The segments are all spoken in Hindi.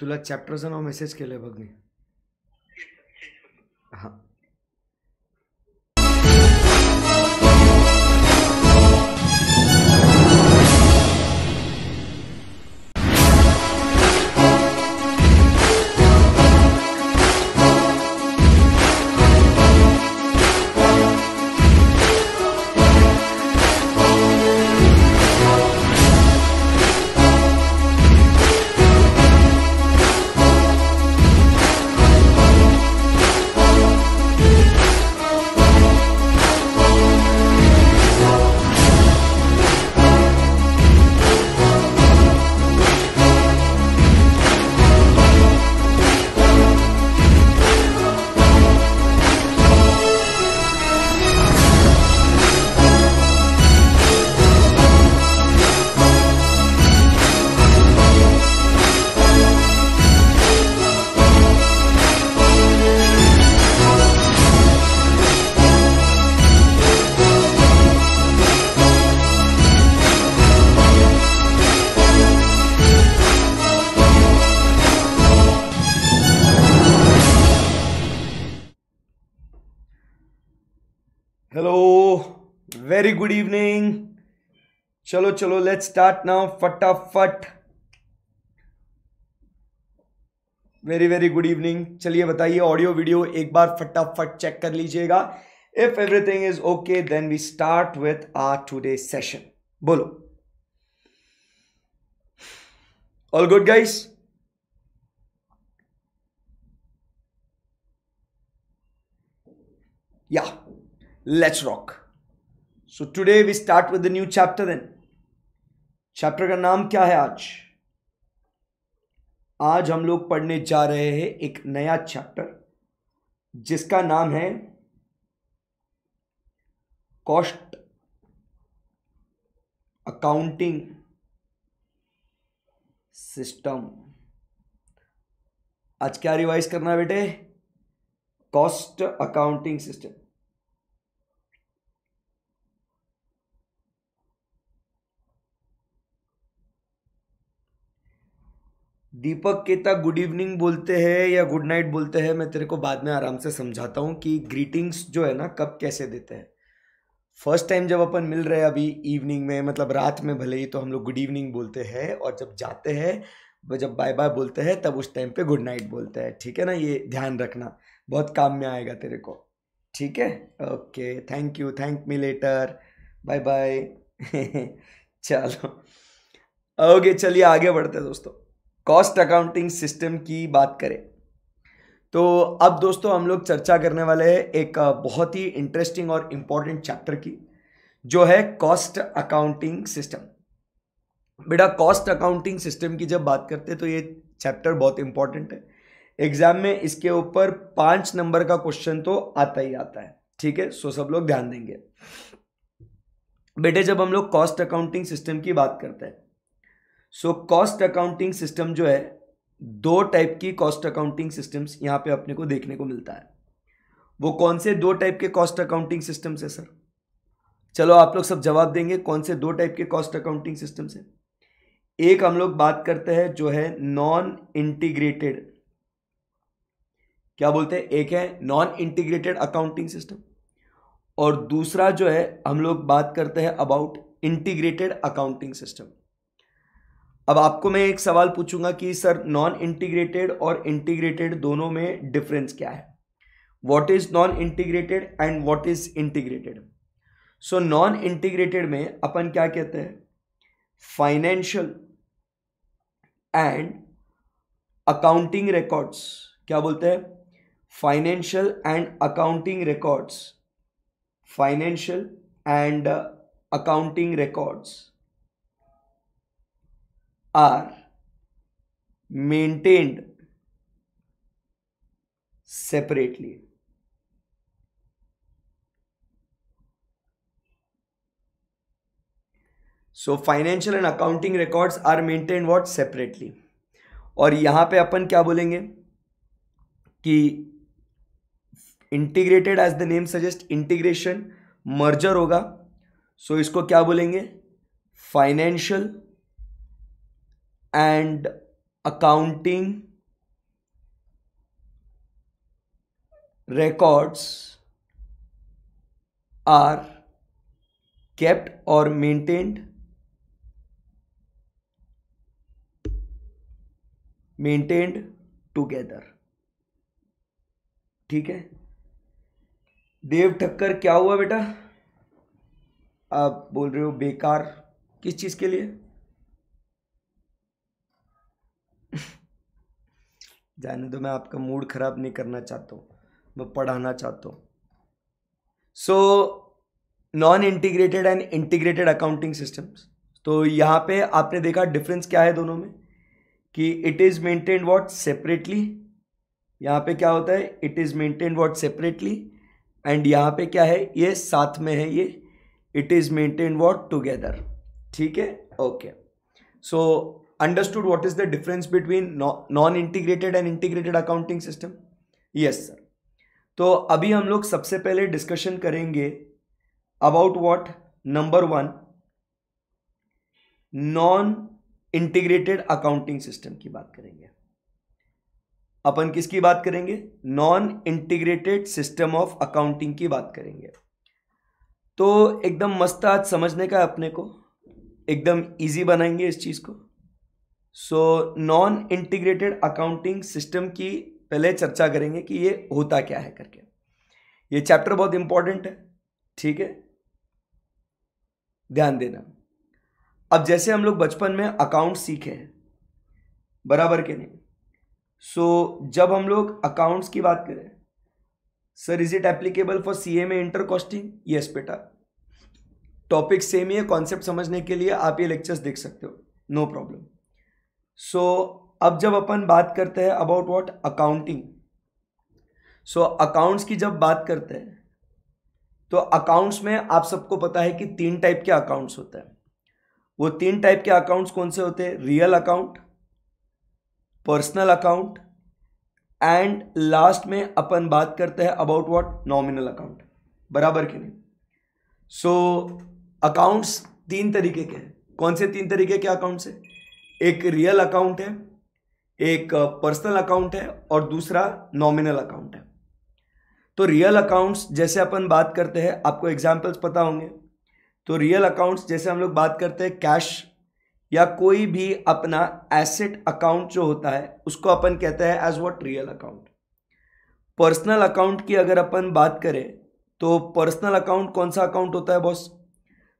तुला चॅप्टरचं नाव मेसेज केलं आहे बघ मी वेरी गुड इवनिंग चलो चलो लेट्स स्टार्ट नाउ फटाफट वेरी वेरी गुड इवनिंग चलिए बताइए ऑडियो वीडियो एक बार फटाफट चेक कर लीजिएगा if everything is okay then we start with our today session बोलो ऑल गुड गाइस या let's rock so today we start with new chapter then chapter का नाम क्या है आज आज हम लोग पढ़ने जा रहे हैं एक नया चैप्टर जिसका नाम है कॉस्ट अकाउंटिंग सिस्टम आज क्या रिवाइज करना है बेटे कॉस्ट अकाउंटिंग सिस्टम दीपक केता गुड इवनिंग बोलते हैं या गुड नाइट बोलते हैं मैं तेरे को बाद में आराम से समझाता हूँ कि ग्रीटिंग्स जो है ना कब कैसे देते हैं फर्स्ट टाइम जब अपन मिल रहे हैं अभी इवनिंग में मतलब रात में भले ही तो हम लोग गुड इवनिंग बोलते हैं और जब जाते हैं जब बाय बाय बोलते हैं तब उस टाइम पे गुड नाइट बोलते हैं ठीक है ना ये ध्यान रखना बहुत काम में आएगा तेरे को ठीक है okay thank you thank me later bye bye चलो ओके चलिए आगे बढ़ते दोस्तों कॉस्ट अकाउंटिंग सिस्टम की बात करें तो अब दोस्तों हम लोग चर्चा करने वाले हैं एक बहुत ही इंटरेस्टिंग और इम्पॉर्टेंट चैप्टर की जो है कॉस्ट अकाउंटिंग सिस्टम बेटा कॉस्ट अकाउंटिंग सिस्टम की जब बात करते हैं तो ये चैप्टर बहुत इंपॉर्टेंट है एग्जाम में इसके ऊपर पांच नंबर का क्वेश्चन तो आता ही आता है ठीक है सो सब लोग ध्यान देंगे बेटे जब हम लोग कॉस्ट अकाउंटिंग सिस्टम की बात करते हैं सो कॉस्ट अकाउंटिंग सिस्टम जो है दो टाइप की कॉस्ट अकाउंटिंग सिस्टम्स यहाँ पे अपने को देखने को मिलता है वो कौन से दो टाइप के कॉस्ट अकाउंटिंग सिस्टम्स है सर चलो आप लोग सब जवाब देंगे कौन से दो टाइप के कॉस्ट अकाउंटिंग सिस्टम्स हैं एक हम लोग बात करते हैं जो है नॉन इंटीग्रेटेड क्या बोलते हैं एक है नॉन इंटीग्रेटेड अकाउंटिंग सिस्टम और दूसरा जो है हम लोग बात करते हैं अबाउट इंटीग्रेटेड अकाउंटिंग सिस्टम अब आपको मैं एक सवाल पूछूंगा कि सर नॉन इंटीग्रेटेड और इंटीग्रेटेड दोनों में डिफरेंस क्या है what is non integrated and what is integrated so non integrated में अपन क्या कहते हैं फाइनेंशियल एंड अकाउंटिंग रिकॉर्ड्स क्या बोलते हैं financial and accounting records financial and accounting records are maintained separately. So financial and accounting records are maintain what separately और यहां पे अपन क्या बोलेंगे कि integrated as the name suggest integration merger होगा सो so इसको क्या बोलेंगे financial and accounting records are kept और मेंटेन्ड मेंटेन्ड टूगेदर ठीक है देव ठक्कर क्या हुआ बेटा आप बोल रहे हो बेकार किस चीज के लिए जाने दो मैं आपका मूड ख़राब नहीं करना चाहता हूँ मैं पढ़ाना चाहता हूँ so non integrated and integrated accounting systems तो यहाँ पे आपने देखा डिफरेंस क्या है दोनों में कि it is maintain what separately यहाँ पे क्या होता है it is maintain what separately and यहाँ पे क्या है ये साथ में है ये it is maintain what together ठीक है okay so understood what is the difference between non-integrated and integrated accounting system yes sir तो अभी हम लोग सबसे पहले डिस्कशन करेंगे about what number one non integrated accounting system की बात करेंगे अपन किसकी बात करेंगे non integrated system of accounting की बात करेंगे तो एकदम मस्त आज समझने का है अपने को एकदम इजी बनाएंगे इस चीज़ को so non integrated accounting system की पहले चर्चा करेंगे कि ये होता क्या है करके ये चैप्टर बहुत इंपॉर्टेंट है ठीक है ध्यान देना अब जैसे हम लोग बचपन में अकाउंट सीखे हैं बराबर के नहीं सो so, जब हम लोग अकाउंट्स की बात करें sir is it applicable for C M A inter costing yes बेटा टॉपिक सेम ही है कॉन्सेप्ट समझने के लिए आप ये लेक्चर्स देख सकते हो no no problem so so, अब जब अपन बात करते हैं about what accounting so accounts की जब बात करते हैं तो अकाउंट्स में आप सबको पता है कि तीन टाइप के अकाउंट्स होते हैं वो तीन टाइप के अकाउंट्स कौन से होते हैं real account personal account and last में अपन बात करते हैं अबाउट व्हाट नॉमिनल अकाउंट बराबर के नहीं सो so, अकाउंट्स तीन तरीके के हैं कौन से तीन तरीके के अकाउंट्स है एक रियल अकाउंट है एक पर्सनल uh, अकाउंट है और दूसरा नॉमिनल अकाउंट है तो रियल अकाउंट्स जैसे अपन बात करते हैं आपको एग्जाम्पल्स पता होंगे तो रियल अकाउंट्स जैसे हम लोग बात करते हैं कैश या कोई भी अपना एसेट अकाउंट जो होता है उसको अपन कहते हैं as what real account personal account की अगर अपन बात करें तो पर्सनल अकाउंट कौन सा अकाउंट होता है बॉस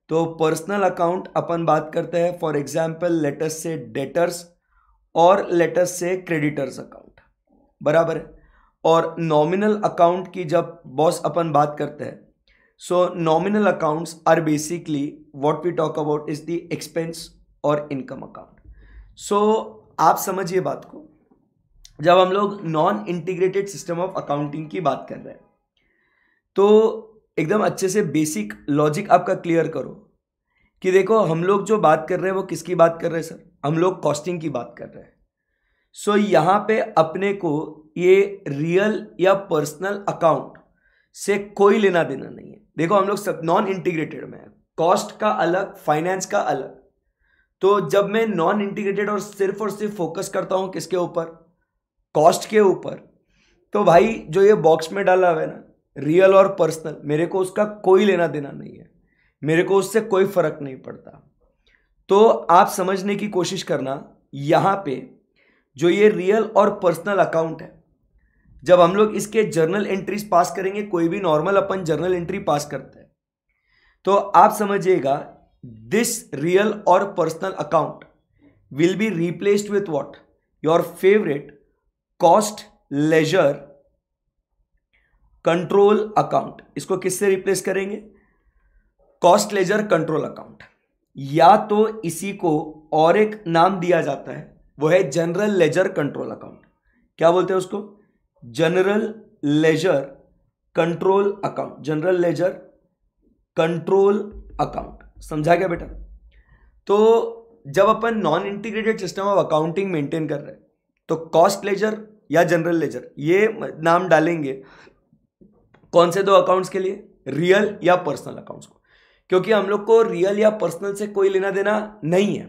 तो पर्सनल अकाउंट अपन बात करते हैं for example let's say debtors और लेटस से क्रेडिटर्स अकाउंट बराबर है और नॉमिनल अकाउंट की जब बॉस अपन बात करते हैं so nominal accounts are basically what we talk about is the expense और इनकम अकाउंट सो आप समझिए बात को जब हम लोग non integrated system of accounting की बात कर रहे हैं तो एकदम अच्छे से बेसिक लॉजिक आपका क्लियर करो कि देखो हम लोग जो बात कर रहे हैं वो किसकी बात कर रहे हैं सर हम लोग कॉस्टिंग की बात कर रहे हैं सो so, यहाँ पे अपने को ये रियल या पर्सनल अकाउंट से कोई लेना देना नहीं है देखो हम लोग सब नॉन इंटीग्रेटेड में है कॉस्ट का अलग फाइनेंस का अलग तो जब मैं नॉन इंटीग्रेटेड और सिर्फ और सिर्फ फोकस करता हूँ किसके ऊपर कॉस्ट के ऊपर तो भाई जो ये बॉक्स में डाला हुआ है ना रियल और पर्सनल मेरे को उसका कोई लेना देना नहीं है मेरे को उससे कोई फर्क नहीं पड़ता तो आप समझने की कोशिश करना यहाँ पे जो ये रियल और पर्सनल अकाउंट है जब हम लोग इसके जर्नल एंट्रीज पास करेंगे कोई भी नॉर्मल अपन जर्नल एंट्री पास करते हैं तो आप समझिएगा दिस रियल और personal account will be replaced with what your favourite cost ledger control account इसको किससे रिप्लेस करेंगे कॉस्ट लेजर कंट्रोल अकाउंट या तो इसी को और एक नाम दिया जाता है वो है जनरल लेजर कंट्रोल अकाउंट क्या बोलते हैं उसको general ledger control account general ledger control account समझा गया बेटा तो जब अपन non integrated system of accounting maintain कर रहे हैं तो कॉस्ट लेजर या जनरल लेजर ये नाम डालेंगे कौन से दो अकाउंट्स के लिए रियल या पर्सनल अकाउंट्स को क्योंकि हम लोग को रियल या पर्सनल से कोई लेना देना नहीं है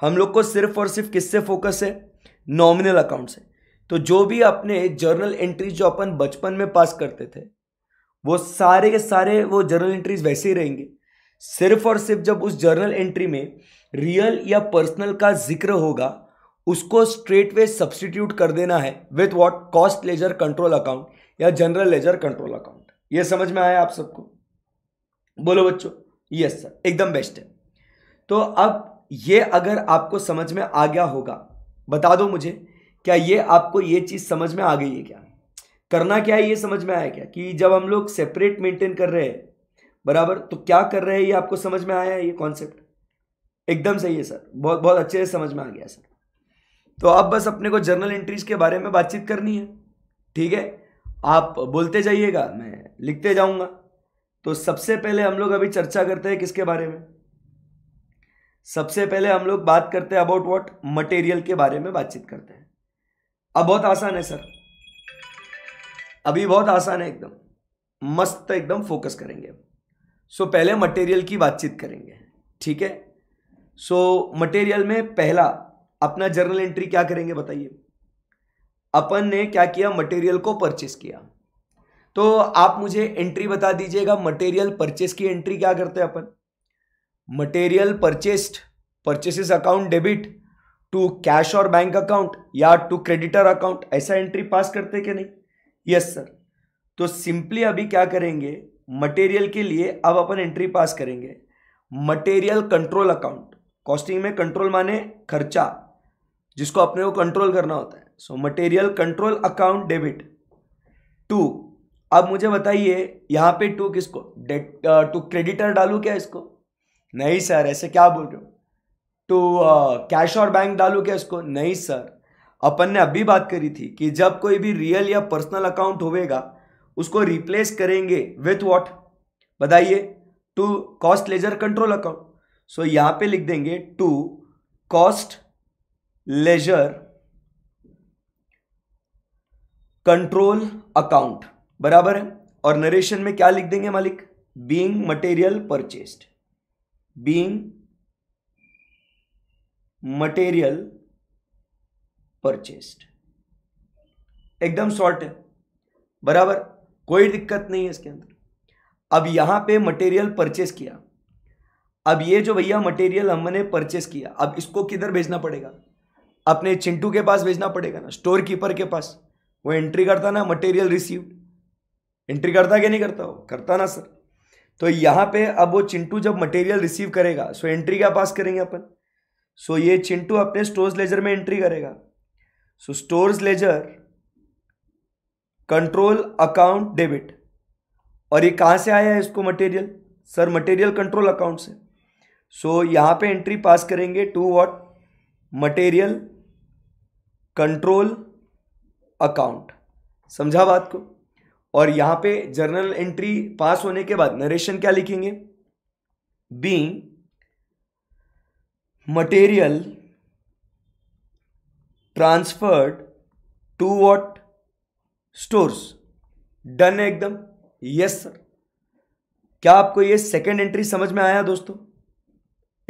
हम लोग को सिर्फ और सिर्फ किससे फोकस है नॉमिनल अकाउंट से तो जो भी अपने जर्नल एंट्रीज जो अपन बचपन में पास करते थे वो सारे के सारे वो जर्नल एंट्रीज वैसे ही रहेंगे सिर्फ और सिर्फ जब उस जर्नल एंट्री में रियल या पर्सनल का जिक्र होगा उसको स्ट्रेट वे सब्सटीट्यूट कर देना है with what cost ledger control account या जनरल लेजर कंट्रोल अकाउंट ये समझ में आया आप सबको बोलो बच्चों यस सर एकदम बेस्ट है तो अब ये अगर आपको समझ में आ गया होगा बता दो मुझे क्या ये आपको ये चीज़ समझ में आ गई है क्या करना क्या है ये समझ में आया क्या कि जब हम लोग सेपरेट मेंटेन कर रहे हैं बराबर तो क्या कर रहे हैं ये आपको समझ में आया है ये कॉन्सेप्ट एकदम सही है सर बहुत बहुत अच्छे से समझ में आ गया सर तो अब बस अपने को जर्नल एंट्रीज के बारे में बातचीत करनी है ठीक है आप बोलते जाइएगा मैं लिखते जाऊंगा तो सबसे पहले हम लोग अभी चर्चा करते हैं किसके बारे में सबसे पहले हम लोग बात करते हैं अबाउट व्हाट मटेरियल के बारे में बातचीत करते हैं अब बहुत आसान है सर अभी बहुत आसान है एकदम मस्त एकदम फोकस करेंगे सो so, पहले मटेरियल की बातचीत करेंगे ठीक है सो so, मटेरियल में पहला अपना जर्नल एंट्री क्या करेंगे बताइए अपन ने क्या किया मटेरियल को परचेस किया तो आप मुझे एंट्री बता दीजिएगा मटेरियल परचेस की एंट्री क्या करते हैं अपन material purchased purchases account debit to cash और बैंक अकाउंट या टू क्रेडिटर अकाउंट ऐसा एंट्री पास करते कि नहीं यस yes, सर तो सिंपली अभी क्या करेंगे मटेरियल के लिए अब अपन एंट्री पास करेंगे मटेरियल कंट्रोल अकाउंट कॉस्टिंग में कंट्रोल माने खर्चा जिसको अपने को कंट्रोल करना होता है so material control account debit to अब मुझे बताइए यहां पे टू किसको डेट टू क्रेडिटर डालू क्या इसको नहीं सर ऐसे क्या बोल रहे हो टू कैश और बैंक डालू क्या इसको नहीं सर अपन ने अभी बात करी थी कि जब कोई भी रियल या पर्सनल अकाउंट होवेगा उसको रिप्लेस करेंगे विथ वॉट बताइए to cost ledger control account so यहां पे लिख देंगे to cost ledger control account बराबर है और नरेशन में क्या लिख देंगे मालिक being material purchased being material purchased एकदम शॉर्ट है बराबर कोई दिक्कत नहीं है इसके अंदर अब यहां पे मटेरियल परचेस किया अब ये जो भैया मटेरियल हमने परचेस किया अब इसको किधर भेजना पड़ेगा अपने चिंटू के पास भेजना पड़ेगा ना स्टोर कीपर के पास वो एंट्री करता ना मटेरियल रिसीव एंट्री करता क्या नहीं करता वो करता ना सर तो यहाँ पे अब वो चिंटू जब मटेरियल रिसीव करेगा सो एंट्री क्या पास करेंगे अपन सो ये चिंटू अपने स्टोर्स लेजर में एंट्री करेगा so stores ledger control account debit और ये कहाँ से आया है इसको material sir material control account से सो so, यहाँ पे एंट्री पास करेंगे to what material control account समझा बात को और यहां पे जर्नल एंट्री पास होने के बाद नरेशन क्या लिखेंगे be material transferred to what stores done है एकदम यस सर क्या आपको ये सेकेंड एंट्री समझ में आया दोस्तों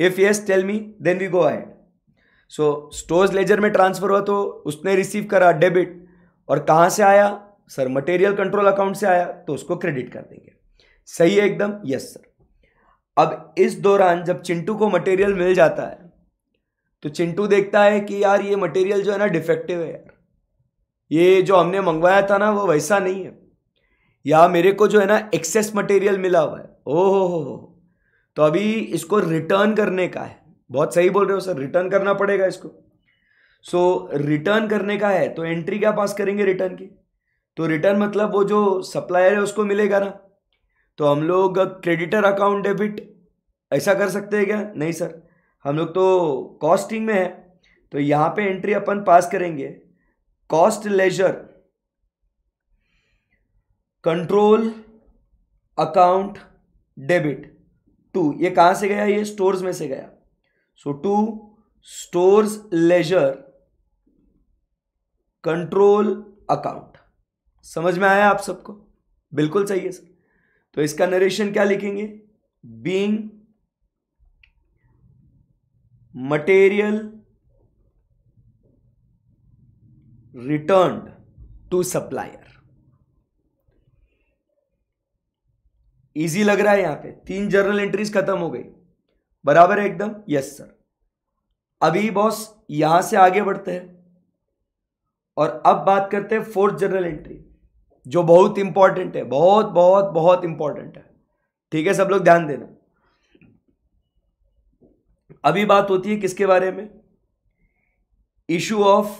if yes tell me then we go आए सो स्टोर्स लेजर में ट्रांसफर हुआ तो उसने रिसीव करा डेबिट और कहां से आया सर मटेरियल कंट्रोल अकाउंट से आया तो उसको क्रेडिट कर देंगे सही है एकदम यस सर अब इस दौरान जब चिंटू को मटेरियल मिल जाता है तो चिंटू देखता है कि यार ये मटेरियल जो है ना डिफेक्टिव है यार ये जो हमने मंगवाया था ना वो वैसा नहीं है या मेरे को जो है ना एक्सेस मटेरियल मिला हुआ है ओ हो हो हो तो अभी इसको रिटर्न करने का है बहुत सही बोल रहे हो सर रिटर्न करना पड़ेगा इसको सो रिटर्न करने का है तो एंट्री क्या पास करेंगे रिटर्न की तो रिटर्न मतलब वो जो सप्लायर है उसको मिलेगा ना तो हम लोग क्रेडिटर अकाउंट डेबिट ऐसा कर सकते हैं क्या नहीं सर हम लोग तो कॉस्टिंग में है तो यहाँ पे एंट्री अपन पास करेंगे cost ledger control account debit to ये कहाँ से गया ये स्टोर्स में से गया so to stores ledger control account समझ में आया आप सबको बिल्कुल सही है सर तो इसका नरेशन क्या लिखेंगे being material return to supplier easy लग रहा है यहां पे तीन जर्नल एंट्रीज खत्म हो गई बराबर है एकदम यस सर अभी बॉस यहां से आगे बढ़ते हैं और अब बात करते हैं फोर्थ जनरल एंट्री जो बहुत इंपॉर्टेंट है बहुत बहुत बहुत इंपॉर्टेंट है ठीक है सब लोग ध्यान देना अभी बात होती है किसके बारे में इशू ऑफ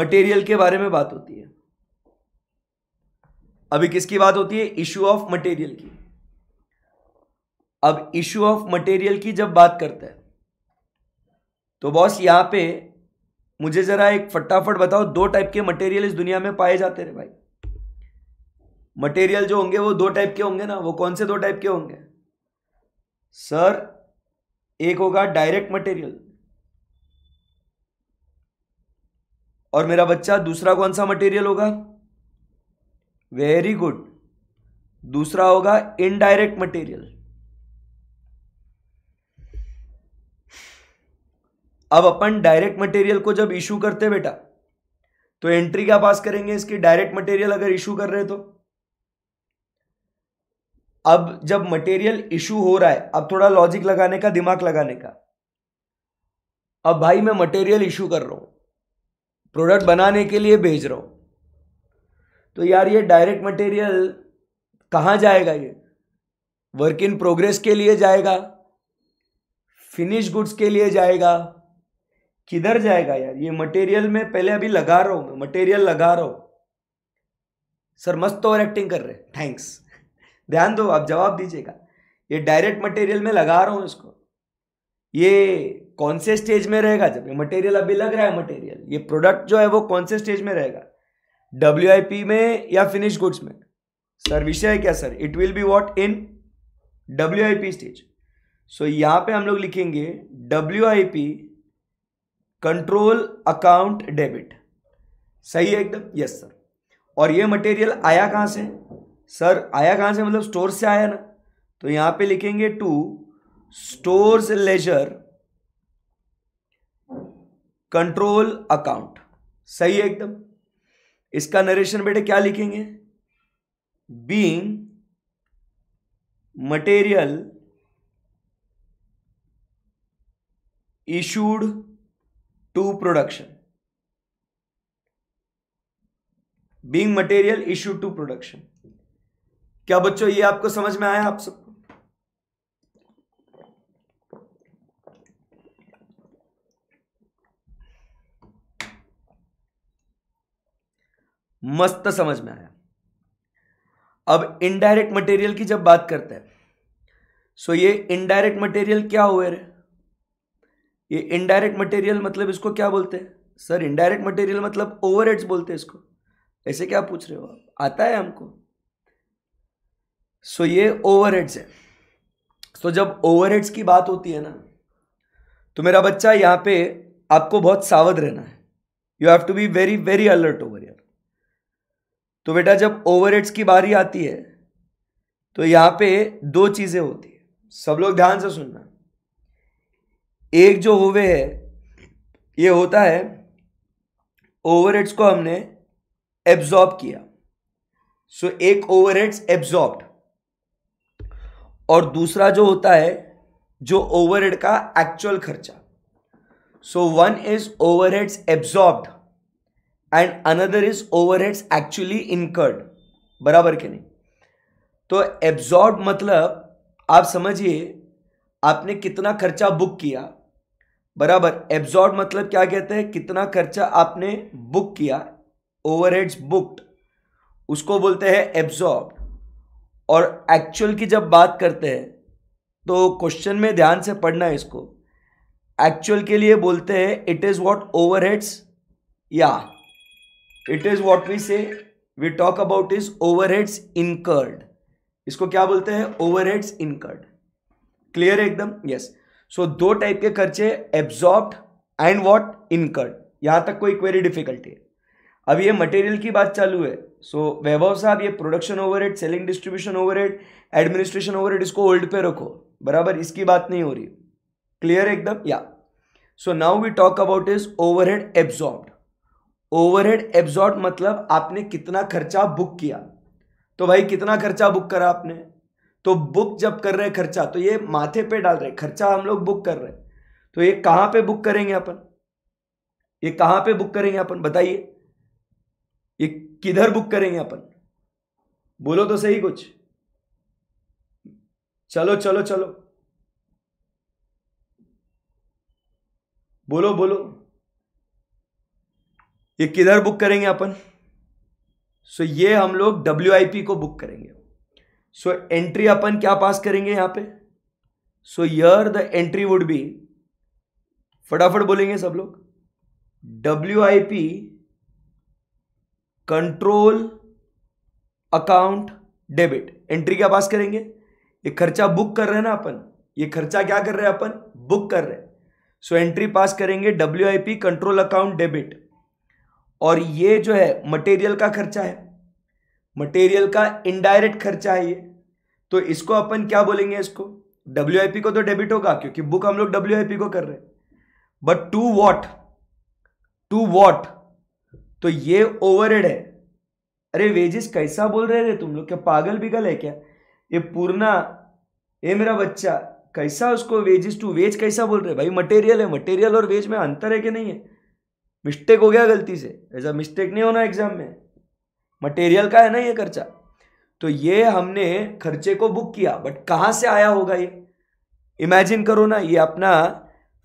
मटेरियल के बारे में बात होती है अभी किसकी बात होती है इशू ऑफ मटेरियल की अब इशू ऑफ मटेरियल की जब बात करते हैं तो बॉस यहां पे मुझे ज़रा एक फटाफट बताओ दो टाइप के मटेरियल इस दुनिया में पाए जाते रहे भाई मटेरियल जो होंगे वो दो टाइप के होंगे ना वो कौन से दो टाइप के होंगे सर एक होगा डायरेक्ट मटेरियल और मेरा बच्चा दूसरा कौन सा मटेरियल होगा वेरी गुड दूसरा होगा इनडायरेक्ट मटेरियल अब अपन डायरेक्ट मटेरियल को जब इशू करते बेटा तो एंट्री क्या पास करेंगे इसकी डायरेक्ट मटेरियल अगर इशू कर रहे तो अब जब मटेरियल इशू हो रहा है अब थोड़ा लॉजिक लगाने का दिमाग लगाने का अब भाई मैं मटेरियल इशू कर रहा हूं प्रोडक्ट बनाने के लिए भेज रहा हूं तो यार ये डायरेक्ट मटेरियल कहां जाएगा ये वर्क इन प्रोग्रेस के लिए जाएगा फिनिश गुड्स के लिए जाएगा किधर जाएगा यार ये मटेरियल में पहले अभी लगा रहा हूँ मटेरियल लगा रहा हूँ सर मस्त ओवर एक्टिंग कर रहे थैंक्स ध्यान दो आप जवाब दीजिएगा ये डायरेक्ट मटेरियल में लगा रहा हूँ इसको ये कौन से स्टेज में रहेगा जब ये मटेरियल अभी लग रहा है मटेरियल ये प्रोडक्ट जो है वो कौन से स्टेज में रहेगा डब्ल्यू में या फिनिश गुड्स में सर विषय क्या sir it will be what in W stage so यहाँ पे हम लोग लिखेंगे W I P control account debit सही है एकदम यस सर और ये मटेरियल आया कहाँ से सर आया कहाँ से मतलब स्टोर से आया ना तो यहाँ पे लिखेंगे to stores ledger control account सही है एकदम इसका नरेशन बेटे क्या लिखेंगे being material issued to production being material issue to production क्या बच्चों ये आपको समझ में आया आप सबको मस्त समझ में आया अब इनडायरेक्ट मटेरियल की जब बात करते हैं सो ये इनडायरेक्ट मटेरियल क्या हुए रहे ये इनडायरेक्ट मटेरियल मतलब इसको क्या बोलते हैं सर इनडायरेक्ट मटेरियल मतलब ओवर बोलते हैं इसको ऐसे क्या पूछ रहे हो आप आता है हमको सो so, ये ओवर है सो so, जब ओवर की बात होती है ना तो मेरा बच्चा यहाँ पे आपको बहुत सावध रहना है you have to be very very alert over here तो बेटा जब ओवर की बारी आती है तो यहाँ पे दो चीज़ें होती है सब लोग ध्यान से सुनना एक जो होवे है ये होता है ओवरहेड्स को हमने एब्जॉर्ब किया सो so, एक ओवरहेड्स एब्जॉर्ब और दूसरा जो होता है जो ओवरहेड का एक्चुअल खर्चा so one is overheads absorb and another is overheads actually incurred बराबर के नहीं तो एब्जॉर्ब मतलब आप समझिए आपने कितना खर्चा बुक किया बराबर एब्जॉर्ब मतलब क्या कहते हैं कितना खर्चा आपने बुक किया ओवरहेड्स बुक्ड उसको बोलते हैं एब्जॉर्ब और एक्चुअल की जब बात करते हैं तो क्वेश्चन में ध्यान से पढ़ना है इसको एक्चुअल के लिए बोलते हैं इट इज़ वॉट ओवरहेड्स या it is what we say we talk about is overheads incurred इसको क्या बोलते हैं ओवरहेड्स इनकर्ड क्लियर है एकदम यस yes. सो so, दो टाइप के खर्चे एब्जॉर्ब्ड एंड वॉट इनकर्ड यहां तक कोई क्वेरी डिफिकल्टी है अब ये मटेरियल की बात चालू है सो so, वैभव साहब ये production over selling distribution over administration over इसको होल्ड पे रखो बराबर इसकी बात नहीं हो रही क्लियर एकदम या so now we talk about is overhead absorb overhead absorb मतलब आपने कितना खर्चा बुक किया तो भाई कितना खर्चा बुक करा आपने तो बुक जब कर रहे हैं खर्चा तो ये माथे पे डाल रहे खर्चा हम लोग बुक कर रहे हैं तो ये कहां पे बुक करेंगे अपन ये कहां पे बुक करेंगे अपन बताइए ये किधर बुक करेंगे अपन बोलो तो सही कुछ चलो चलो चलो बोलो बोलो ये किधर बुक करेंगे अपन सो ये हम लोग डब्ल्यू को बुक करेंगे सो एंट्री अपन क्या पास करेंगे यहां पे so here the entry would be फटाफट बोलेंगे सब लोग W I P control account debit entry क्या पास करेंगे ये खर्चा बुक कर रहे हैं ना अपन ये खर्चा क्या कर रहे हैं अपन बुक कर रहे हैं सो एंट्री पास करेंगे W I P control account debit और ये जो है मटेरियल का खर्चा है मटेरियल का इनडायरेक्ट खर्चा है ये तो इसको अपन क्या बोलेंगे इसको डब्ल्यू को तो डेबिट होगा क्योंकि बुक हम लोग डब्ल्यू को कर रहे हैं but to what to what तो ये ओवरहेड है अरे वेजिस कैसा बोल रहे थे तुम लोग क्या पागल बिगल है क्या ये पूर्णा ये मेरा बच्चा कैसा उसको वेजिस टू वेज कैसा बोल रहे भाई मटेरियल है मटेरियल और वेज में अंतर है कि नहीं है मिस्टेक हो गया गलती से ऐसा मिस्टेक नहीं होना एग्जाम में मटेरियल का है ना ये खर्चा तो ये हमने खर्चे को बुक किया बट कहाँ से आया होगा ये इमेजिन करो ना ये अपना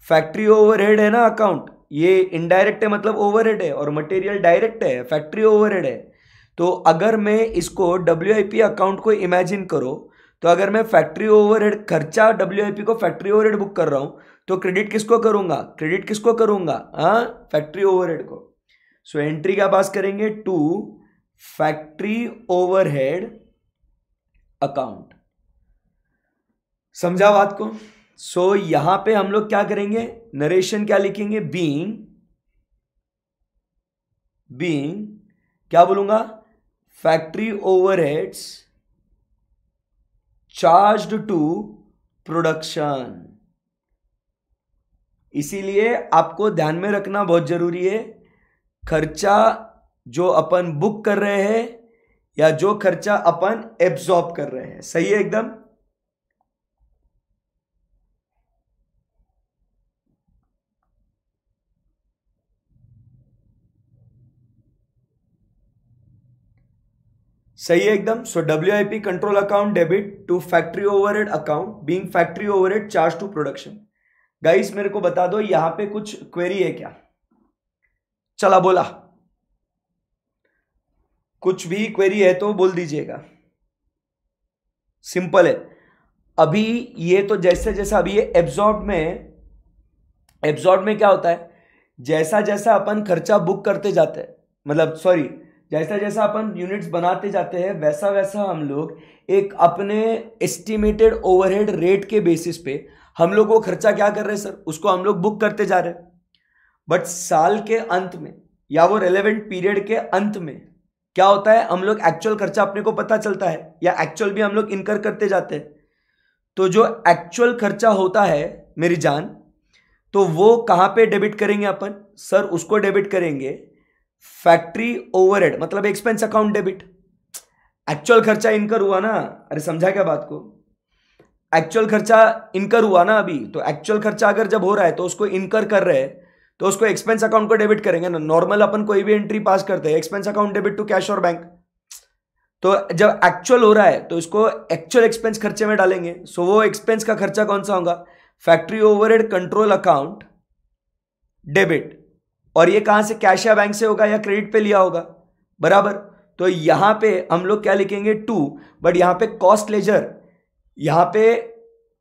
फैक्ट्री ओवरहेड है ना अकाउंट ये इनडायरेक्ट है मतलब ओवरहेड है और मटेरियल डायरेक्ट है फैक्ट्री ओवरहेड है तो अगर मैं इसको डब्ल्यू अकाउंट को इमेजिन करो तो अगर मैं फैक्ट्री ओवरहेड खर्चा डब्ल्यू को फैक्ट्री ओवरहेड बुक कर रहा हूँ तो क्रेडिट किसको करूँगा क्रेडिट किसको करूँगा हाँ फैक्ट्री ओवरहेड को सो so, एंट्री का पास करेंगे टू फैक्ट्री ओवरहेड अकाउंट समझा बात को सो so, यहां पे हम लोग क्या करेंगे नरेशन क्या लिखेंगे बीइंग बीइंग क्या बोलूंगा factory overheads charged to production इसीलिए आपको ध्यान में रखना बहुत जरूरी है खर्चा जो अपन बुक कर रहे हैं या जो खर्चा अपन एब्जॉर्ब कर रहे हैं सही है एकदम सही है एकदम so W I P control account debit to factory aid account being factory aid charge to production guys मेरे को बता दो यहां पे कुछ क्वेरी है क्या चला बोला कुछ भी क्वेरी है तो बोल दीजिएगा सिंपल है अभी ये तो जैसे जैसा अभी ये एब्जॉर्ब में एब्जॉर्ब में क्या होता है जैसा जैसा अपन खर्चा बुक करते जाते हैं मतलब सॉरी जैसा जैसा अपन यूनिट्स बनाते जाते हैं वैसा वैसा हम लोग एक अपने एस्टिमेटेड ओवरहेड रेट के बेसिस पे हम लोग वो खर्चा क्या कर रहे हैं सर उसको हम लोग बुक करते जा रहे हैं बट साल के अंत में या वो रेलेवेंट पीरियड के अंत में क्या होता है हम लोग एक्चुअल खर्चा अपने को पता चलता है या एक्चुअल भी हम लोग इनकर करते जाते हैं तो जो एक्चुअल खर्चा होता है मेरी जान तो वो कहाँ पे डेबिट करेंगे अपन सर उसको डेबिट करेंगे फैक्ट्री ओवरहेड मतलब एक्सपेंस अकाउंट डेबिट एक्चुअल खर्चा इनकर हुआ ना अरे समझा क्या बात को एक्चुअल खर्चा इनकर हुआ ना अभी तो एक्चुअल खर्चा अगर जब हो रहा है तो उसको इनकर कर रहे हैं तो उसको एक्सपेंस अकाउंट को डेबिट करेंगे ना नॉर्मल अपन कोई भी एंट्री पास करते हैं expense account debit to cash और बैंक तो जब एक्चुअल हो रहा है तो इसको एक्चुअल एक्सपेंस खर्चे में डालेंगे सो वो एक्सपेंस का खर्चा कौन सा होगा factory overhead control account debit और ये कहाँ से कैश या बैंक से होगा या क्रेडिट पे लिया होगा बराबर तो यहाँ पे हम लोग क्या लिखेंगे टू बट यहाँ पे कॉस्ट लेजर यहाँ पे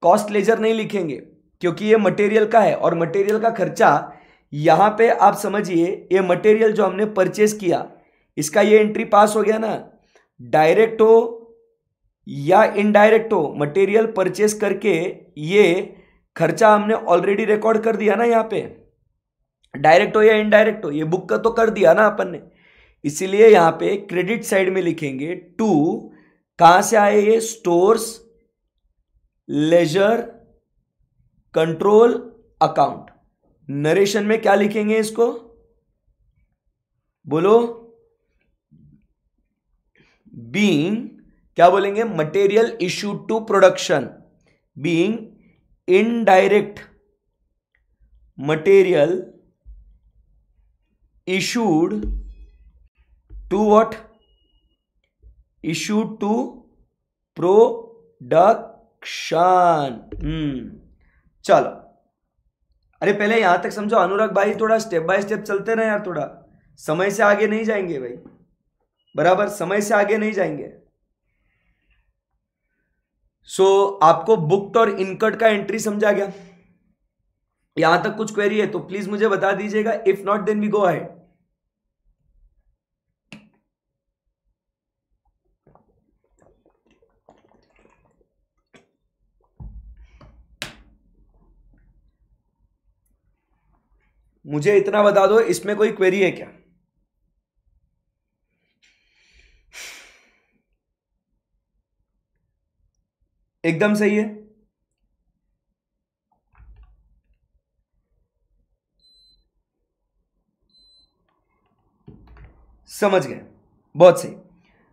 कॉस्ट लेजर नहीं लिखेंगे क्योंकि ये मटेरियल का है और मटेरियल का खर्चा यहाँ पे आप समझिए ये मटेरियल जो हमने परचेस किया इसका ये एंट्री पास हो गया ना डायरेक्ट हो या इनडायरेक्ट हो मटेरियल परचेस करके ये खर्चा हमने ऑलरेडी रिकॉर्ड कर दिया ना यहाँ पे डायरेक्ट हो या इनडायरेक्ट हो ये बुक का तो कर दिया ना अपन ने इसीलिए यहाँ पे क्रेडिट साइड में लिखेंगे टू कहाँ से आए ये stores ledger control account narration में क्या लिखेंगे इसको बोलो बीइंग क्या बोलेंगे material issue to production being indirect material issued to what issue to production hmm चलो अरे पहले यहाँ तक समझो अनुराग भाई थोड़ा स्टेप बाय स्टेप चलते रहे यार थोड़ा समय से आगे नहीं जाएंगे भाई बराबर समय से आगे नहीं जाएंगे सो so, आपको बुक्ड और इनकट का एंट्री समझा गया यहां तक कुछ क्वेरी है तो प्लीज मुझे बता दीजिएगा if not then we go ahead मुझे इतना बता दो इसमें कोई क्वेरी है क्या एकदम सही है समझ गए बहुत सही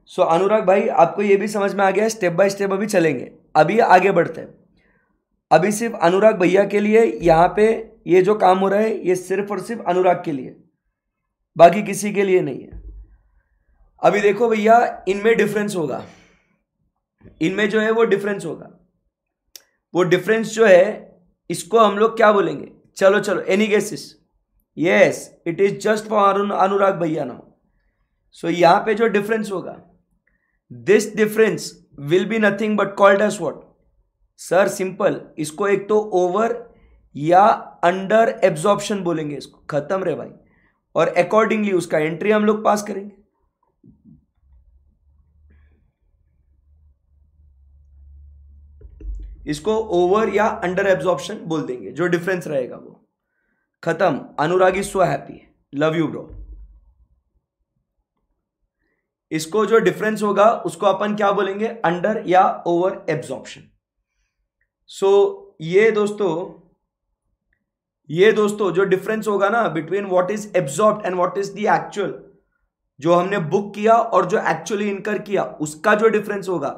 सो so, अनुराग भाई आपको ये भी समझ में आ गया स्टेप बाय स्टेप अभी चलेंगे अभी आगे बढ़ते हैं अभी सिर्फ अनुराग भैया के लिए यहाँ पे ये जो काम हो रहा है ये सिर्फ और सिर्फ अनुराग के लिए बाकी किसी के लिए नहीं है अभी देखो भैया इनमें डिफरेंस होगा इनमें जो है वो डिफरेंस होगा वो डिफरेंस जो है इसको हम लोग क्या बोलेंगे चलो चलो any guesses yes it is just for Anurag भैया नाउ सो यहाँ पे जो डिफरेंस होगा this difference will be nothing but called as what sir simple इसको एक तो ओवर या अंडर एब्जॉर्प्शन बोलेंगे इसको खत्म रे भाई और अकॉर्डिंगली उसका एंट्री हम लोग पास करेंगे इसको ओवर या अंडर एब्जॉर्प्शन बोल देंगे जो डिफरेंस रहेगा वो खत्म Anurag is so happy love you bro इसको जो डिफरेंस होगा उसको अपन क्या बोलेंगे अंडर या ओवर एब्जॉर्प्शन सो so, ये दोस्तों ये दोस्तों जो डिफरेंस होगा ना between what is absorb and what is the actual जो हमने बुक किया और जो एक्चुअली इनकर किया उसका जो डिफरेंस होगा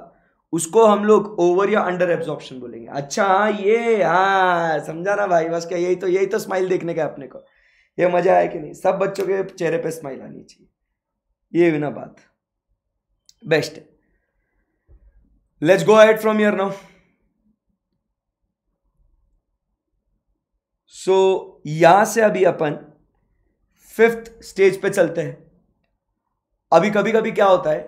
उसको हम लोग ओवर या अंडर एब्जॉर्प्शन बोलेंगे अच्छा हाँ ये हाँ समझा ना भाई बस क्या यही तो यही तो स्माइल देखने का अपने को ये मजा आया कि नहीं सब बच्चों के चेहरे पे स्माइल आनी चाहिए ये बिना बात best let's go ahead from here now so so, यहां से अभी अपन फिफ्थ स्टेज पे चलते हैं अभी कभी कभी क्या होता है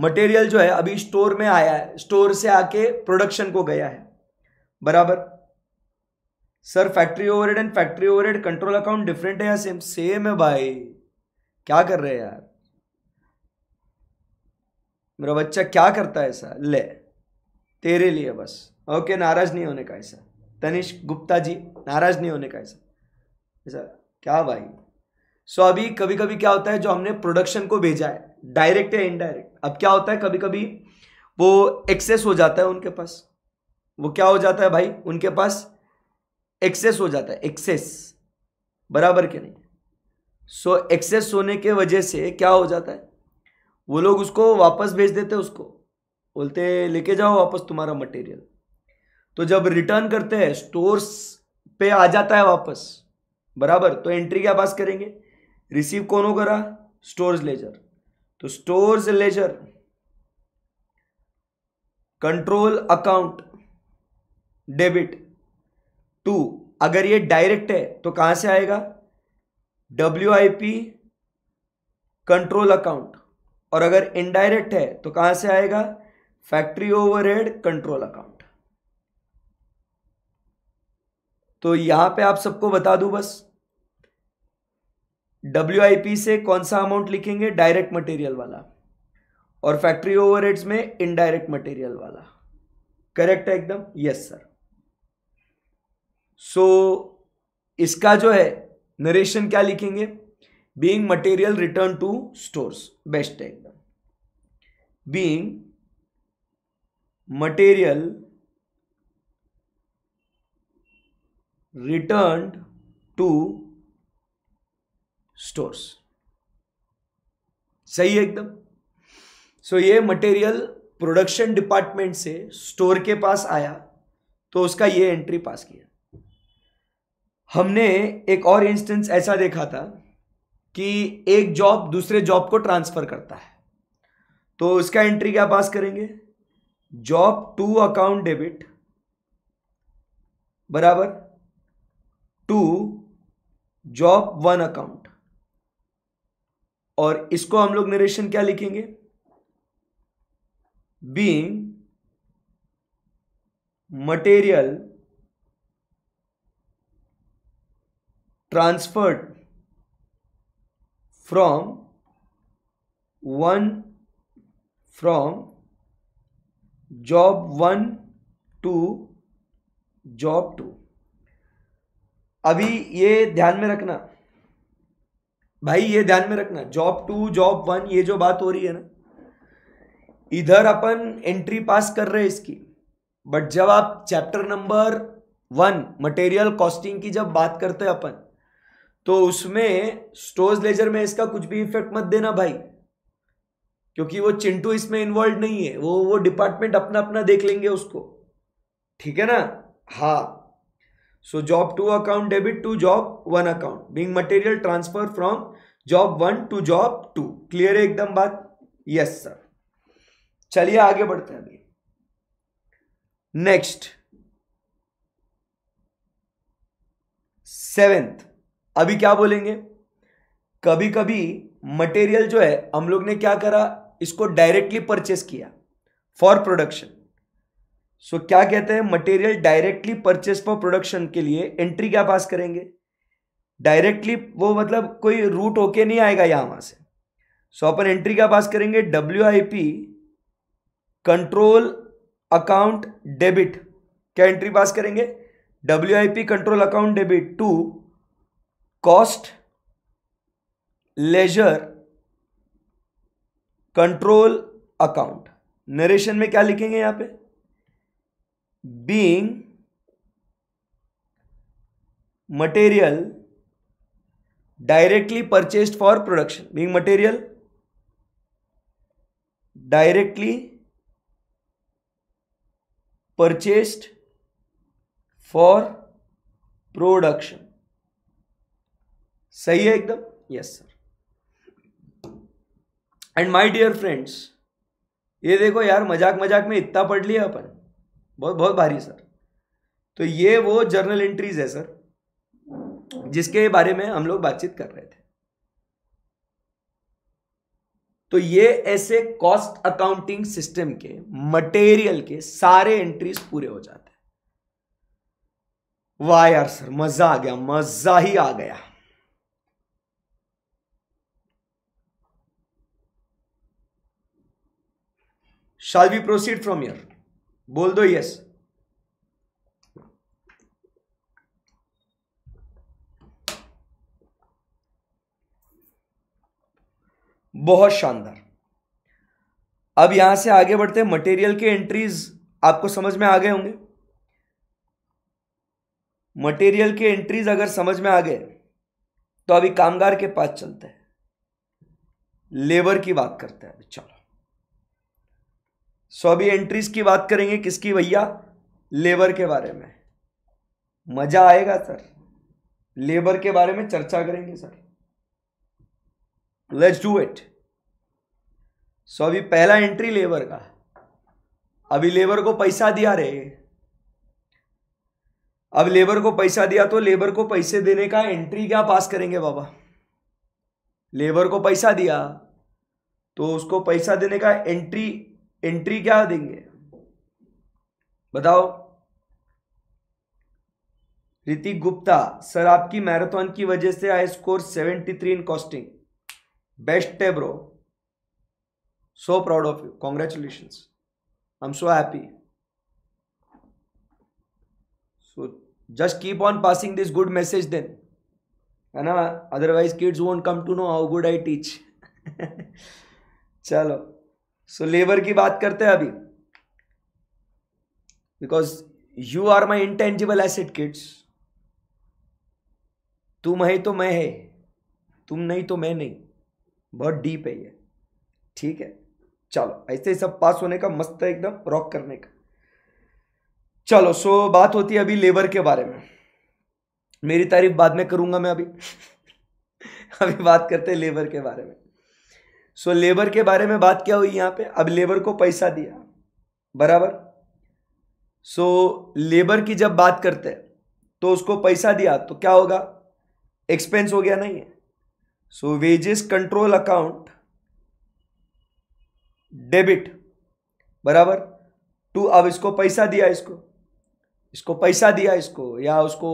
मटेरियल जो है अभी स्टोर में आया है स्टोर से आके प्रोडक्शन को गया है बराबर sir factory overhead and factory overhead control account different है या सेम सेम है भाई क्या कर रहे हैं यार मेरा बच्चा क्या करता है ऐसा ले तेरे लिए बस ओके नाराज नहीं होने का ऐसा तनिष्क गुप्ता जी नाराज नहीं होने का ऐसा ऐसा क्या भाई सो अभी कभी कभी क्या होता है जो हमने प्रोडक्शन को भेजा है डायरेक्ट या इनडायरेक्ट अब क्या होता है कभी कभी वो एक्सेस हो जाता है उनके पास वो क्या हो जाता है भाई उनके पास एक्सेस हो जाता है एक्सेस बराबर के नहीं सो so, एक्सेस होने के वजह से क्या हो जाता है वो लोग उसको वापस भेज देते उसको बोलते लेके जाओ वापस तुम्हारा मटेरियल तो जब रिटर्न करते हैं स्टोर्स पे आ जाता है वापस बराबर तो एंट्री क्या पास करेंगे रिसीव कौन हो करा स्टोर्स लेजर तो stores ledger control account debit to अगर ये डायरेक्ट है तो कहां से आएगा W I P control account और अगर इनडायरेक्ट है तो कहां से आएगा फैक्ट्री ओवरहेड कंट्रोल अकाउंट तो यहां पे आप सबको बता दूं बस डब्ल्यू से कौन सा अमाउंट लिखेंगे डायरेक्ट मटेरियल वाला और फैक्ट्री ओवरहेड्स में इनडायरेक्ट मटेरियल वाला करेक्ट है एकदम यस सर सो इसका जो है नरेशन क्या लिखेंगे being material return to stores best है एकदम being material returned to stores सही है एकदम सो so, ये मटेरियल प्रोडक्शन डिपार्टमेंट से स्टोर के पास आया तो उसका ये एंट्री पास किया हमने एक और इंस्टेंस ऐसा देखा था कि एक जॉब दूसरे जॉब को ट्रांसफर करता है तो उसका एंट्री क्या पास करेंगे जॉब टू अकाउंट डेबिट बराबर टू जॉब वन अकाउंट और इसको हम लोग निरेशन क्या लिखेंगे being material transferred from one from job one to job two अभी ये ध्यान में रखना भाई ये ध्यान में रखना जॉब टू जॉब वन ये जो बात हो रही है ना इधर अपन एंट्री पास कर रहे हैं इसकी बट जब आप chapter number one material costing की जब बात करते हैं अपन तो उसमें स्टोर्स लेजर में इसका कुछ भी इफेक्ट मत देना भाई क्योंकि वो चिंटू इसमें इन्वॉल्व नहीं है वो वो डिपार्टमेंट अपना अपना देख लेंगे उसको ठीक है ना हाँ So job 2 account debit to job 1 account being material transfer from job 1 to job 2 clear है एकदम बात यस सर चलिए आगे बढ़ते हैं अभी नेक्स्ट सेवेंथ अभी क्या बोलेंगे कभी कभी मटेरियल जो है हम लोग ने क्या करा इसको डायरेक्टली परचेस किया फॉर प्रोडक्शन सो so, क्या कहते हैं material directly purchase for production के लिए एंट्री क्या पास करेंगे डायरेक्टली वो मतलब कोई रूट होके नहीं आएगा यहां वहां से सो अपन एंट्री क्या पास करेंगे W I P control account debit क्या एंट्री पास करेंगे W I P control account debit to cost ledger control account narration में क्या लिखेंगे यहां पे being material directly purchased for production being material directly purchased for production sahi hai ekdam yes sir and my dear friends ये देखो यार मजाक मजाक में इतना पढ़ लिया अपन बहुत बहुत भारी सर तो ये वो जर्नल एंट्रीज है सर जिसके बारे में हम लोग बातचीत कर रहे थे तो ये ऐसे कॉस्ट अकाउंटिंग सिस्टम के मटेरियल के सारे एंट्रीज पूरे हो जाते हैं वाह यार सर मजा आ गया मजा ही आ गया shall we proceed from here बोल दो यस बहुत शानदार अब यहां से आगे बढ़ते हैं मटेरियल के एंट्रीज आपको समझ में आ गए होंगे मटेरियल के एंट्रीज अगर समझ में आ गए तो अभी कामगार के पास चलते हैं लेबर की बात करते हैं अभी चलो सो अभी एंट्रीज की बात करेंगे किसकी भैया लेबर के बारे में मजा आएगा सर लेबर के बारे में चर्चा करेंगे sir let's do it so अभी पहला एंट्री लेबर का अभी लेबर को पैसा दिया रे अब लेबर को पैसा दिया तो लेबर को पैसे देने का एंट्री क्या पास करेंगे बाबा लेबर को पैसा दिया तो उसको पैसा देने का एंट्री एंट्री क्या देंगे बताओ रितिक गुप्ता सर आपकी मैराथन की वजह से I score 73 in costing best है bro so proud of you congratulation I am so happy so just keep on passing this good message then है ना otherwise kids won't come to know how good I teach चलो सो so, लेबर की बात करते हैं अभी because you are my intangible asset kids तुम है तो मैं है तुम नहीं तो मैं नहीं बहुत डीप है ये ठीक है चलो ऐसे ही सब पास होने का मस्त है एकदम रॉक करने का चलो सो बात होती है अभी लेबर के बारे में मेरी तारीफ बाद में करूंगा मैं अभी अभी बात करते हैं लेबर के बारे में सो लेबर के बारे में बात क्या हुई यहाँ पे अब लेबर को पैसा दिया बराबर सो लेबर की जब बात करते हैं तो उसको पैसा दिया तो क्या होगा एक्सपेंस हो गया नहीं है so wages control account debit बराबर टू अब इसको पैसा दिया इसको इसको पैसा दिया इसको या उसको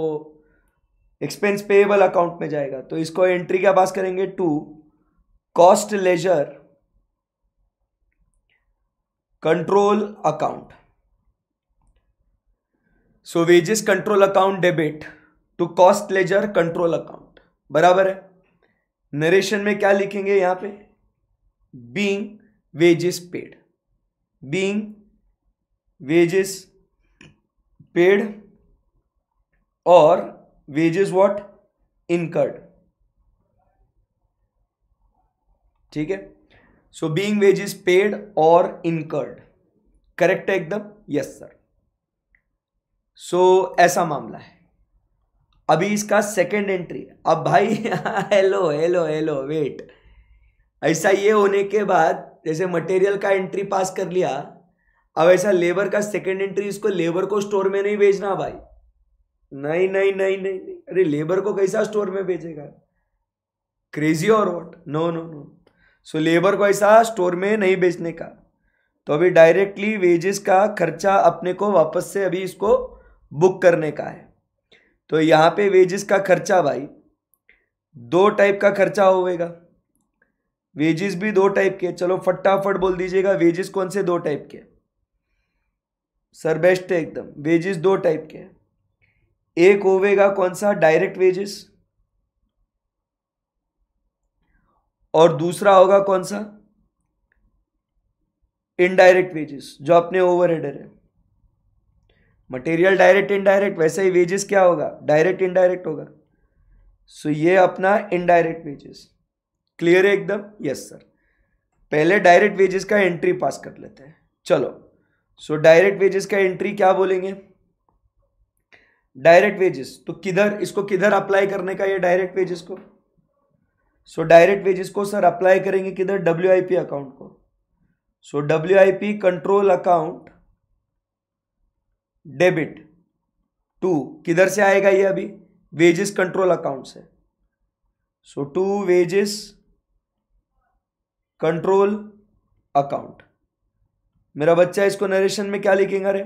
एक्सपेंस पेएबल अकाउंट में जाएगा तो इसको एंट्री क्या पास करेंगे to cost ledger control account so wages control account debit to cost ledger control account बराबर है नरेशन में क्या लिखेंगे यहां पे being wages paid being wages paid और वेजेस व्हाट इनकर्ड ठीक है सो बीइंग इज पेड और इनकर्ड करेक्ट है एकदम यस सर सो ऐसा मामला है अभी इसका सेकंड एंट्री अब भाई हेलो हेलो हेलो वेट ऐसा ये होने के बाद जैसे मटेरियल का एंट्री पास कर लिया अब ऐसा लेबर का सेकंड एंट्री इसको लेबर को स्टोर में नहीं भेजना भाई नहीं नहीं नहीं नहीं, नहीं। अरे लेबर को कैसा स्टोर में भेजेगा क्रेजी और what no no no so labour को ऐसा स्टोर में नहीं बेचने का तो अभी डायरेक्टली वेजेस का खर्चा अपने को वापस से अभी इसको बुक करने का है तो यहाँ पे वेजेस का खर्चा भाई दो टाइप का खर्चा होगा वेजेस भी दो टाइप के चलो फटाफट बोल दीजिएगा वेजेस कौन से दो टाइप के सर बेस्ट है एकदम वेजेस दो टाइप के एक होवेगा कौन सा डायरेक्ट वेजेस और दूसरा होगा कौन सा इनडायरेक्ट वेजेस जो अपने ओवर हेडर है मटेरियल डायरेक्ट इनडायरेक्ट वैसे ही वेजेस क्या होगा डायरेक्ट इनडायरेक्ट होगा सो so, ये अपना इनडायरेक्ट वेजेस क्लियर है एकदम यस सर पहले डायरेक्ट वेजेस का एंट्री पास कर लेते हैं चलो सो डायरेक्ट वेजेस का एंट्री क्या बोलेंगे डायरेक्ट वेजेस तो किधर इसको किधर अप्लाई करने का ये डायरेक्ट वेजेस को सो डायरेक्ट वेजेस को सर अप्लाई करेंगे किधर डब्ल्यू आई पी अकाउंट को so W I P control account debit to किधर से आएगा ये अभी वेजेस कंट्रोल अकाउंट से so to wages control account मेरा बच्चा इसको नरेशन में क्या लिखेगा अरे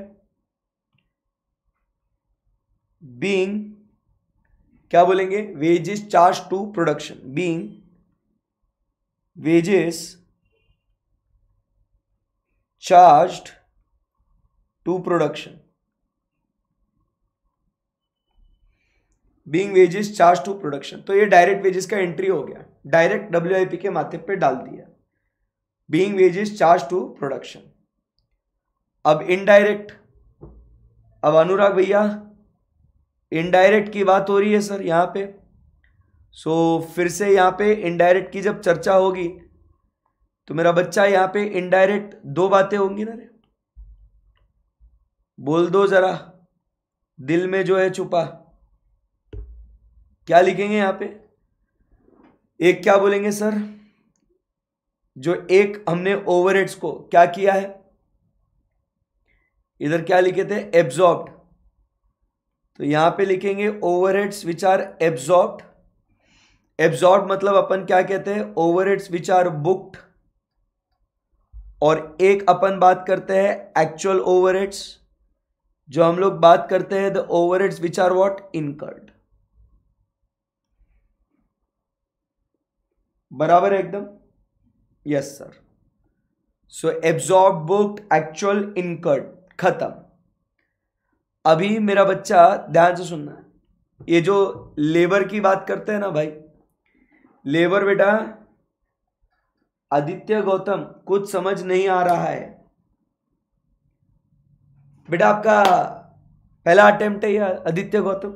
बींग क्या बोलेंगे wages charge to production being wages charge to production being wages charge to production तो ये डायरेक्ट वेजेस का एंट्री हो गया डायरेक्ट डब्ल्यू के माथे पे डाल दिया being wages charge to production अब इनडायरेक्ट अब अनुराग भैया इनडायरेक्ट की बात हो रही है सर यहाँ पे सो so, फिर से यहाँ पे इनडायरेक्ट की जब चर्चा होगी तो मेरा बच्चा यहाँ पे इनडायरेक्ट दो बातें होंगी ना रे बोल दो जरा दिल में जो है छुपा क्या लिखेंगे यहाँ पे एक क्या बोलेंगे सर जो एक हमने ओवरहेड्स को क्या किया है इधर क्या लिखे थे एब्जॉर्ब्ड तो यहां पे लिखेंगे overheads which are absorb absorb मतलब अपन क्या कहते हैं ओवरहेड्स विच आर बुक्ड और एक अपन बात करते हैं एक्चुअल ओवरहेड्स जो हम लोग बात करते हैं the overheads which are what incurred बराबर है एकदम yes sir so absorb booked actual incurred खत्म अभी मेरा बच्चा ध्यान से सुनना ये जो लेबर की बात करते हैं ना भाई लेबर बेटा आदित्य गौतम कुछ समझ नहीं आ रहा है बेटा आपका पहला अटेम्प्ट है आदित्य गौतम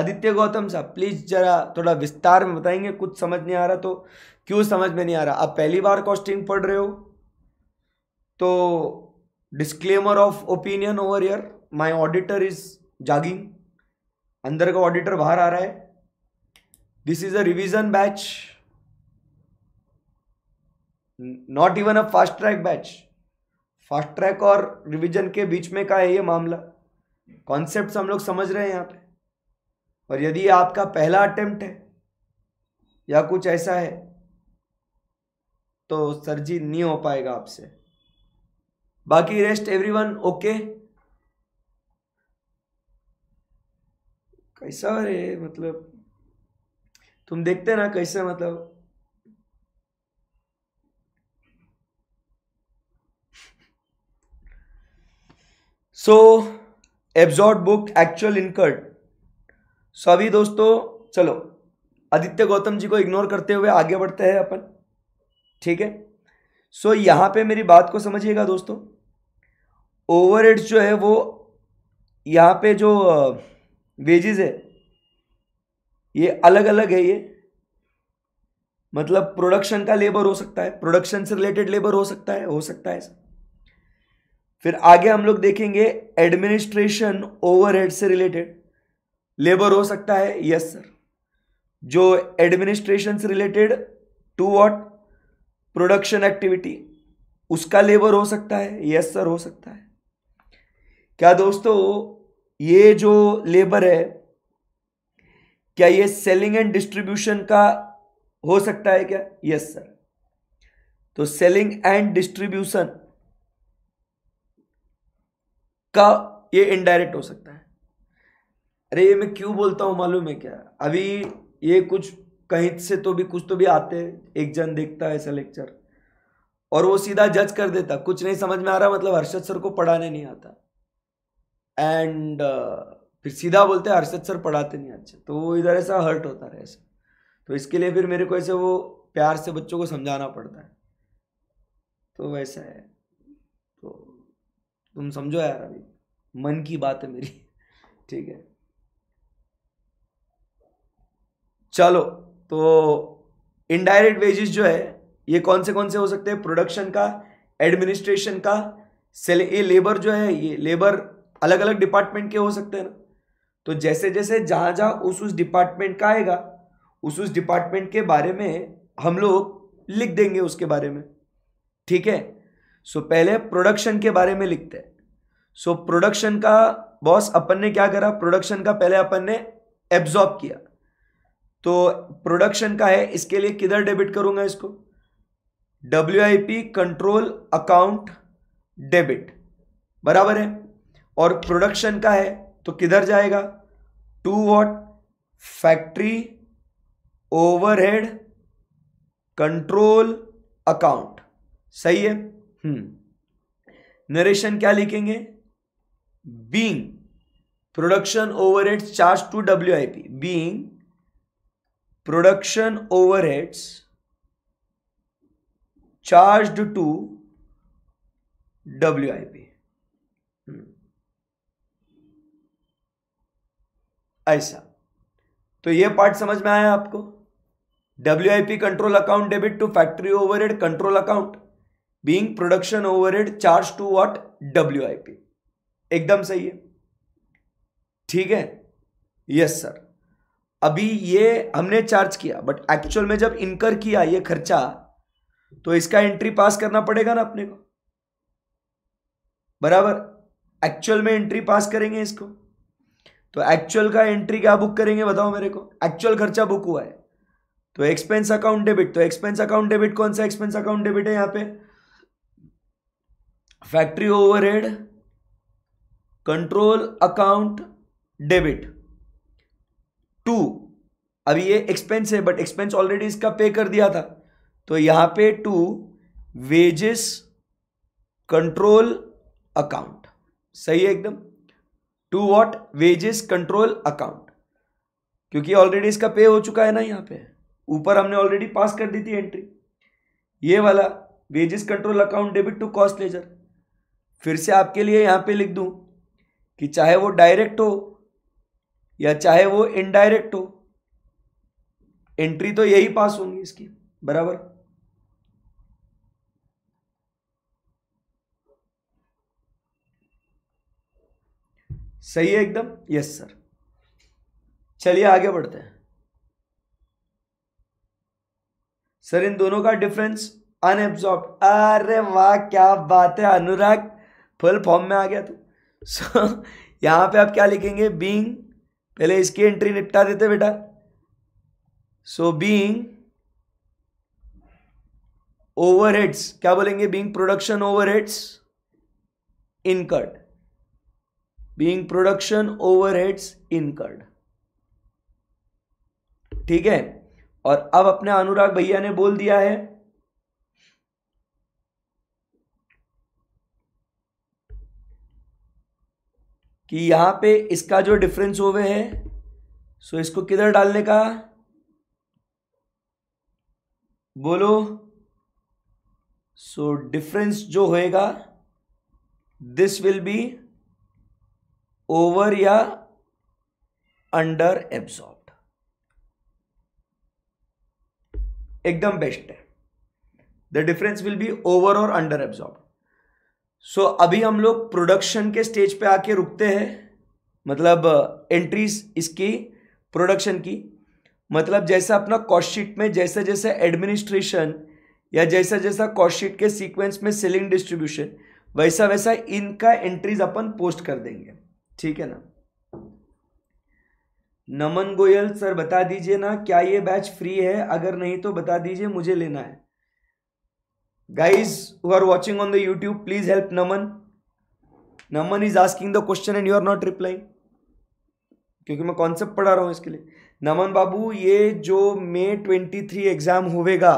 आदित्य गौतम साहब प्लीज जरा थोड़ा विस्तार में बताएंगे कुछ समझ नहीं आ रहा तो क्यों समझ में नहीं आ रहा आप पहली बार कॉस्टिंग पढ़ रहे हो तो disclaimer of opinion over year my auditor is jogging अंदर का ऑडिटर बाहर आ रहा है this is a revision batch not even a fast track batch fast track और रिविजन के बीच में का है ये मामला कॉन्सेप्ट हम लोग समझ रहे हैं यहाँ पे और यदि आपका पहला अटेम्प्ट है या कुछ ऐसा है तो सर जी नहीं हो पाएगा आपसे बाकी रेस्ट एवरीवन ओके कैसा रे मतलब तुम देखते ना कैसे मतलब so absorbed book actual incurred so अभी दोस्तों चलो आदित्य गौतम जी को इग्नोर करते हुए आगे बढ़ते हैं अपन ठीक है सो so, यहां पे मेरी बात को समझिएगा दोस्तों ओवर जो है वो यहाँ पे जो वेजेस है ये अलग अलग है ये मतलब प्रोडक्शन का लेबर हो सकता है प्रोडक्शन से रिलेटेड लेबर हो सकता है हो सकता है फिर आगे हम लोग देखेंगे एडमिनिस्ट्रेशन ओवरहेड से रिलेटेड लेबर हो सकता है यस सर जो एडमिनिस्ट्रेशन से related to what production activity उसका लेबर हो सकता है यस सर हो सकता है क्या दोस्तों ये जो लेबर है क्या ये सेलिंग एंड डिस्ट्रीब्यूशन का हो सकता है क्या यस सर तो सेलिंग एंड डिस्ट्रीब्यूशन का ये इनडायरेक्ट हो सकता है अरे ये मैं क्यों बोलता हूं मालूम है क्या अभी ये कुछ कहीं से तो भी कुछ तो भी आते हैं एक जन देखता है ऐसा लेक्चर और वो सीधा जज कर देता कुछ नहीं समझ में आ रहा मतलब हर्षद सर को पढ़ाने नहीं आता एंड uh, फिर सीधा बोलते हैं अरसद सर पढ़ाते नहीं अच्छे तो वो इधर ऐसा हर्ट होता रहे ऐसे तो इसके लिए फिर मेरे को ऐसे वो प्यार से बच्चों को समझाना पड़ता है तो वैसा है तो तुम समझो यार अभी मन की बात है मेरी ठीक है चलो तो इनडायरेक्ट वेजेस जो है ये कौन से कौन से हो सकते हैं प्रोडक्शन का एडमिनिस्ट्रेशन का सेल ये लेबर जो है ये लेबर अलग अलग डिपार्टमेंट के हो सकते हैं ना तो जैसे जैसे जहाँ जहाँ उस उस डिपार्टमेंट का आएगा उस उस डिपार्टमेंट के बारे में हम लोग लिख देंगे उसके बारे में ठीक है सो पहले प्रोडक्शन के बारे में लिखते हैं सो प्रोडक्शन का बॉस अपन ने क्या करा प्रोडक्शन का पहले अपन ने एब्जॉर्ब किया तो प्रोडक्शन का है इसके लिए किधर डेबिट करूंगा इसको W I P control account debit बराबर है और प्रोडक्शन का है तो किधर जाएगा to what factory overhead control account सही है हम्म नरेशन क्या लिखेंगे being production overheads charge to W I P being production overheads charge to W I P ऐसा तो ये पार्ट समझ में आया आपको W I P control account debit to factory overhead control account being production overhead charge to what W I P एकदम सही है ठीक है यस सर अभी ये हमने चार्ज किया बट एक्चुअल में जब इनकर किया ये खर्चा तो इसका एंट्री पास करना पड़ेगा ना अपने को बराबर एक्चुअल में एंट्री पास करेंगे इसको तो एक्चुअल का एंट्री क्या बुक करेंगे बताओ मेरे को एक्चुअल खर्चा बुक हुआ है तो एक्सपेंस अकाउंट डेबिट तो एक्सपेंस अकाउंट डेबिट कौन सा एक्सपेंस अकाउंट डेबिट है यहां पे factory overhead control account debit to अब ये एक्सपेंस है बट एक्सपेंस ऑलरेडी इसका पे कर दिया था तो यहां पे टू वेजेस कंट्रोल अकाउंट सही है एकदम to what wages control account क्योंकि ऑलरेडी इसका पे हो चुका है ना यहाँ पे ऊपर हमने ऑलरेडी पास कर दी थी एंट्री ये वाला wages control account debit to cost ledger फिर से आपके लिए यहाँ पे लिख दूँ कि चाहे वो डायरेक्ट हो या चाहे वो इनडायरेक्ट हो एंट्री तो यही पास होंगी इसकी बराबर सही है एकदम यस सर चलिए आगे बढ़ते हैं सर इन दोनों का डिफरेंस अनएब्सॉर्ब अरे वाह क्या बात है अनुराग फुल फॉर्म में आ गया तू सो so, यहां पे आप क्या लिखेंगे बींग पहले इसकी एंट्री निपटा देते बेटा सो बींग ओवरहेड्स क्या बोलेंगे being production overheads incurred production overheads incurred ठीक है और अब अपने अनुराग भैया ने बोल दिया है कि यहां पे इसका जो डिफरेंस ओवे है सो इसको किधर डालने का बोलो सो डिफरेंस जो होएगा दिस विल बी ओवर या अंडर एब्सॉर्ब एकदम बेस्ट है the difference will be over और अंडर एब्सॉर्ब सो अभी हम लोग प्रोडक्शन के स्टेज पे आके रुकते हैं मतलब एंट्रीज uh, इसकी प्रोडक्शन की मतलब जैसा अपना कॉस्टशीट में जैसे जैसे एडमिनिस्ट्रेशन या जैसा जैसा कॉस्टशीट के सीक्वेंस में सेलिंग डिस्ट्रीब्यूशन वैसा वैसा इनका एंट्रीज अपन पोस्ट कर देंगे ठीक है ना नमन गोयल सर बता दीजिए ना क्या ये बैच फ्री है अगर नहीं तो बता दीजिए मुझे लेना है guys who are watching on the YouTube please help Naman Naman is asking the question and you are not replying क्योंकि मैं कॉन्सेप्ट पढ़ा रहा हूँ इसके लिए नमन बाबू ये जो मे ट्वेंटी थ्री एग्ज़ाम होवेगा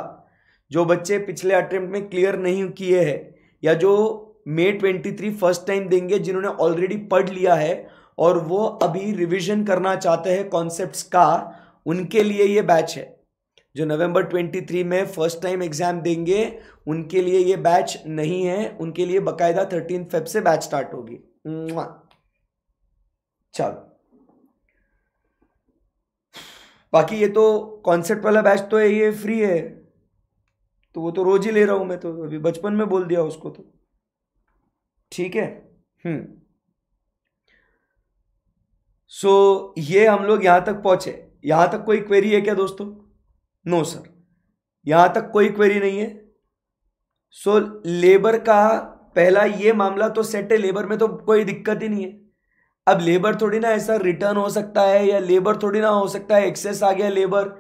जो बच्चे पिछले अटेम्प्ट में क्लियर नहीं किए हैं या जो May twenty three first time देंगे जिन्होंने ऑलरेडी पढ़ लिया है और वो अभी रिविजन करना चाहते हैं कॉन्सेप्ट्स का उनके लिए ये बैच है जो नवंबर 23 में फर्स्ट टाइम एग्जाम देंगे उनके लिए ये बैच नहीं है उनके लिए बकायदा थर्टीन फेब से बैच स्टार्ट होगी चलो बाकी ये तो कॉन्सेप्ट वाला बैच तो है ये फ्री है तो वो तो रोज ही ले रहा हूं मैं तो अभी बचपन में बोल दिया उसको तो ठीक है हम्म सो so, ये हम लोग यहां तक पहुंचे यहां तक कोई क्वेरी है क्या दोस्तों नो सर यहां तक कोई क्वेरी नहीं है सो so, लेबर का पहला ये मामला तो सेट है लेबर में तो कोई दिक्कत ही नहीं है अब लेबर थोड़ी ना ऐसा रिटर्न हो सकता है या लेबर थोड़ी ना हो सकता है एक्सेस आ गया लेबर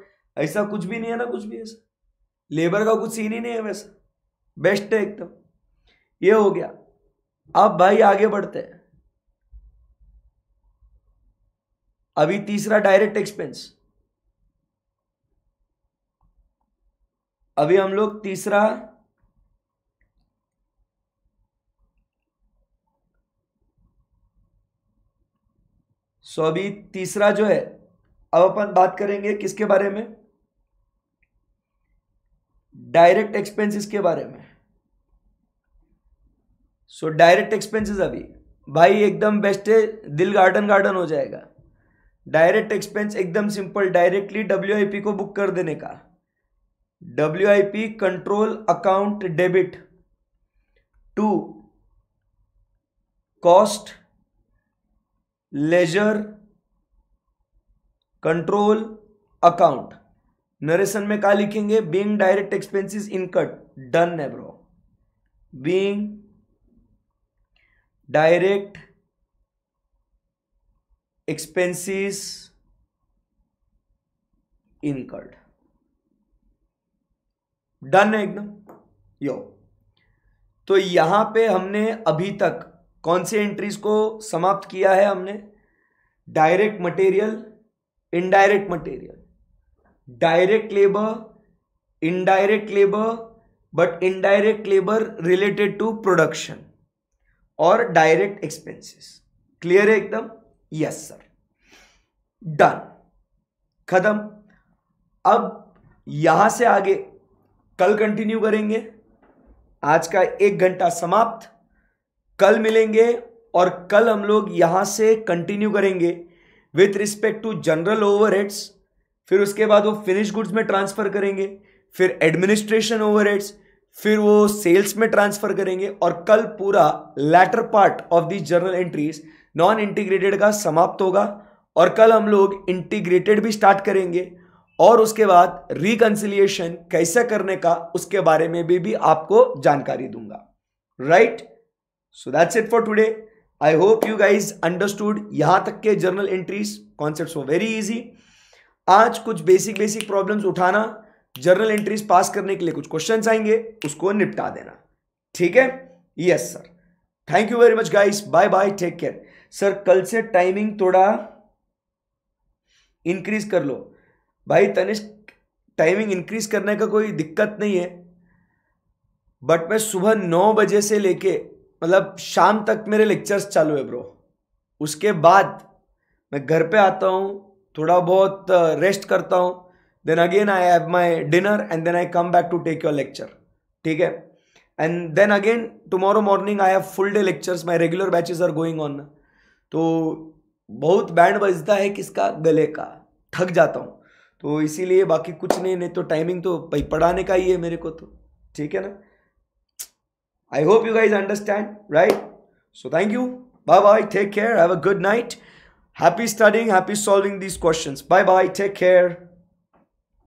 ऐसा कुछ भी नहीं है ना कुछ भी ऐसा लेबर का कुछ सीन ही नहीं है वैसा बेस्ट है एकदम ये हो गया अब भाई आगे बढ़ते हैं अभी तीसरा डायरेक्ट एक्सपेंस अभी हम लोग तीसरा सो अभी तीसरा जो है अब अपन बात करेंगे किसके बारे में डायरेक्ट एक्सपेंसेस के बारे में सो डायरेक्ट एक्सपेंसेस अभी भाई एकदम बेस्ट है दिल गार्डन गार्डन हो जाएगा डायरेक्ट एक्सपेंस एकदम सिंपल डायरेक्टली डब्ल्यू को बुक कर देने का W control account debit to cost ledger control account narration में क्या लिखेंगे being direct expenses incurred done है bro being direct expenses incurred done है एकदम यो तो यहां पे हमने अभी तक कौन से एंट्रीज को समाप्त किया है हमने direct material indirect material direct labour indirect labour but indirect labour related to production और डायरेक्ट एक्सपेंसेस क्लियर है एकदम यस सर डन खत्म अब यहां से आगे कल कंटिन्यू करेंगे आज का एक घंटा समाप्त कल मिलेंगे और कल हम लोग यहां से कंटिन्यू करेंगे with respect to general overheads फिर उसके बाद वो फिनिश गुड्स में ट्रांसफ़र करेंगे फिर एडमिनिस्ट्रेशन ओवरहेड्स फिर वो सेल्स में ट्रांसफर करेंगे और कल पूरा latter part of the journal entries non integrated का समाप्त होगा और कल हम लोग इंटीग्रेटेड भी स्टार्ट करेंगे और उसके बाद रिकन्सिलियेशन कैसे करने का उसके बारे में भी, भी आपको जानकारी दूंगा right so that's it for today I hope you guys understood यहां तक के journal entries concept very easy आज कुछ बेसिक बेसिक प्रॉब्लम्स उठाना जर्नल एंट्रीज पास करने के लिए कुछ क्वेश्चन आएंगे उसको निपटा देना ठीक है yes sir thank you very much guys bye bye take care sir कल से टाइमिंग थोड़ा इंक्रीज कर लो भाई तनिष्क टाइमिंग इंक्रीज करने का कोई दिक्कत नहीं है बट मैं सुबह नौ बजे से लेके मतलब शाम तक मेरे लेक्चर्स चालू है ब्रो उसके बाद मैं घर पे आता हूँ थोड़ा बहुत रेस्ट करता हूँ then again I have my dinner and then I come back to take your lecture ठीक है and then again tomorrow morning I have full day lectures my regular batches are going on तो बहुत बैंड बजता है किसका गले का थक जाता हूँ तो इसीलिए बाकी कुछ नहीं नहीं तो टाइमिंग तो भाई पढ़ाने का ही है मेरे को तो ठीक है ना I hope you guys understand right so thank you bye bye take care have a good night happy studying happy solving these question bye bye take care